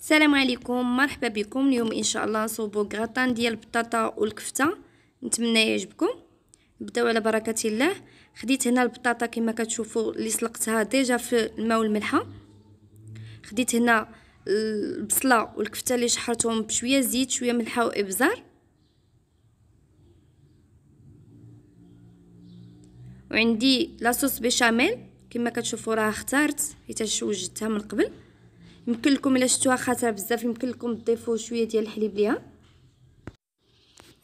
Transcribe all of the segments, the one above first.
السلام عليكم مرحبا بكم اليوم ان شاء الله نصوبوا غراتان ديال البطاطا والكفته نتمنى يعجبكم نبداو على بركه الله خديت هنا البطاطا كما كتشوفوا اللي سلقتها ديجا في الماء والملحه خديت هنا البصله والكفته اللي شحرتهم بشويه زيت شويه ملحه وابزار وعندي لاصوص بيشاميل كما كتشوفوا راه اختارت حيت وجدتها من قبل يمكن لكم الا شفتوها خاطره بزاف يمكن لكم تضيفوا شويه ديال الحليب ليها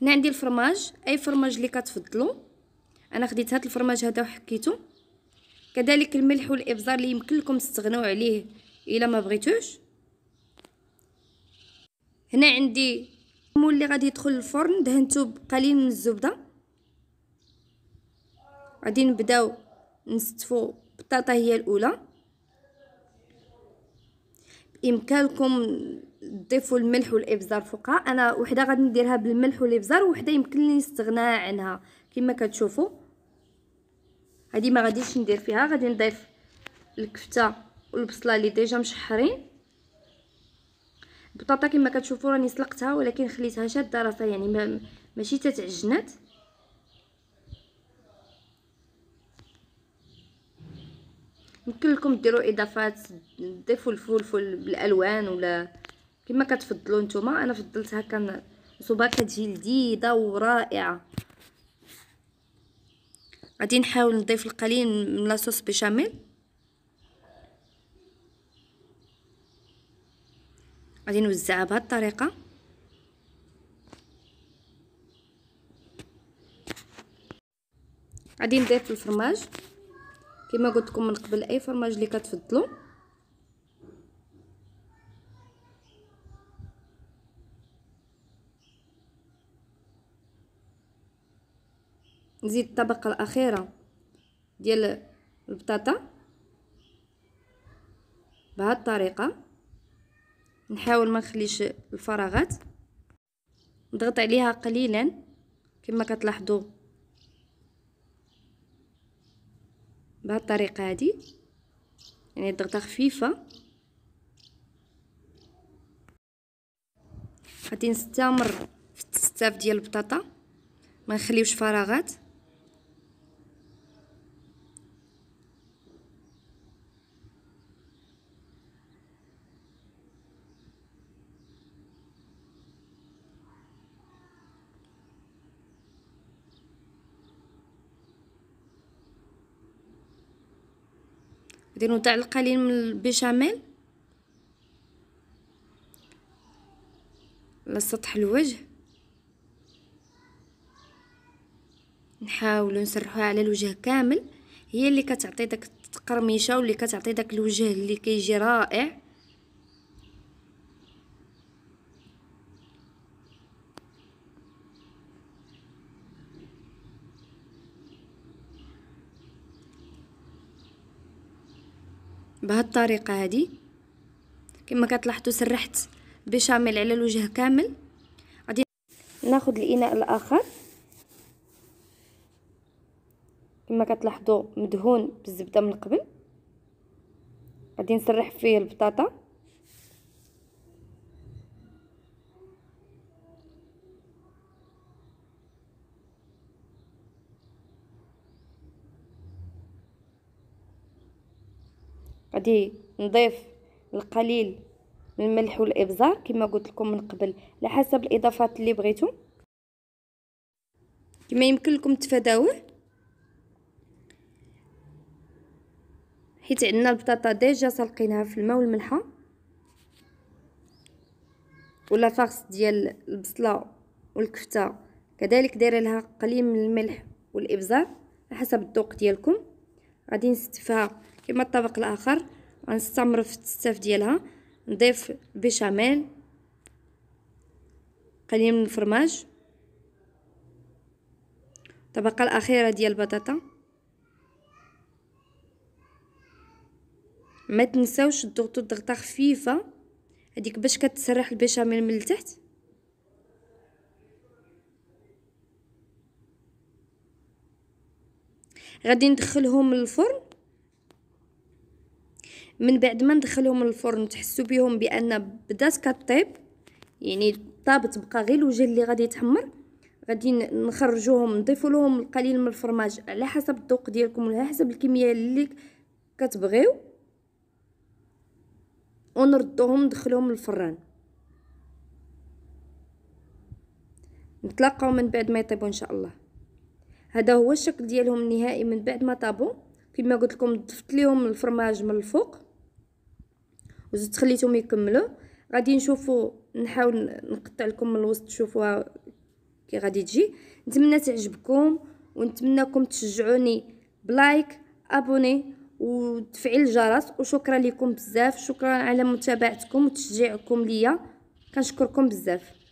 هنا عندي الفرماج اي فرماج اللي كتفضلوا انا خديت هذا الفرماج هذا وحكيته كذلك الملح والابزار اللي يمكن لكم تستغنوا عليه الا ما بغيتوش هنا عندي المول اللي غادي يدخل الفرن دهنته بقليل من الزبده غادي نبداو نستفو البطاطا هي الاولى يمكنكم تضيفوا الملح والابزار فوقها انا وحده غادي نديرها بالملح والابزار وحده يمكن لي نستغنى عنها كما كتشوفوا هذه ما غاديش ندير فيها غادي نضيف الكفته والبصله اللي ديجا مشحرين البطاطا كما كتشوفوا راني سلقتها ولكن خليتها شاده راسها يعني ماشي تتعجنات يمكن لكم ديروا اضافات ضيفوا الفلفل بالالوان ولا كما كتفضلوا نتوما انا فضلت هكا صوبه كتجي لذيذه ورائعه غادي نحاول نضيف القليل من لاصوص بيشاميل غادي نوزعها بهذه الطريقه غادي نضيف الفرماج كما قلت لكم من قبل اي فرماج اللي كتفضلوا نزيد الطبقه الاخيره ديال البطاطا بهاد الطريقه نحاول ما نخليش الفراغات نضغط عليها قليلا كما كتلاحظوا بهذه الطريقه هذه يعني الضغطه خفيفه غادي نستمر في التستاف ديال البطاطا ما نخليوش فراغات نديرو تاع القليل من البيشاميل على سطح الوجه نحاولو نسرحوها على الوجه كامل هي اللي كتعطي داك التقرميشه واللي كتعطي داك الوجه اللي كيجي رائع الطريقة هذه كما كتلاحظوا سرحت بشاميل على الوجه كامل غادي ناخذ الاناء الاخر كما كتلاحظوا مدهون بالزبده من قبل غادي نسرح فيه البطاطا غادي نضيف القليل من الملح والابزار كما قلت لكم من قبل على حسب الاضافات اللي بغيتو كما يمكن لكم تفاداوه حيت عندنا البطاطا ديجا سلقيناها في الماء والملحه ولا فاغس ديال البصله والكفته كذلك دايره لها قليل من الملح والابزار على حسب الذوق ديالكم غادي نستفها كما الطبق الاخر غنستمر في التستاف ديالها نضيف بيشاميل قليل من الفرماج الطبقه الاخيره ديال البطاطا ما تنساوش تضغطوا ضغطه خفيفه هذيك باش كتسرح البيشاميل من التحت غادي ندخلهم للفرن من بعد ما ندخلهم الفرن تحسوا بهم بان بدات كطيب يعني طابت بقى غير الوجه اللي غادي يتحمر غادي نخرجوهم نضيفوا لهم القليل من الفرماج على حسب الذوق ديالكم وعلى حسب الكميه اللي كتبغيو ونردوهم ندخلوهم الفران نتلاقاو من بعد ما يطيبوا ان شاء الله هذا هو الشكل ديالهم النهائي من بعد ما طابوا كما قلت لكم ضفت لهم الفرماج من الفوق وزدت خليتهم يكملوا غادي نشوفوا نحاول نقطع لكم من الوسط تشوفوها كي غادي تجي نتمنى تعجبكم ونتمنىكم تشجعوني بلايك ابوني وتفعيل الجرس وشكرا لكم بزاف شكرا على متابعتكم وتشجيعكم ليا كنشكركم بزاف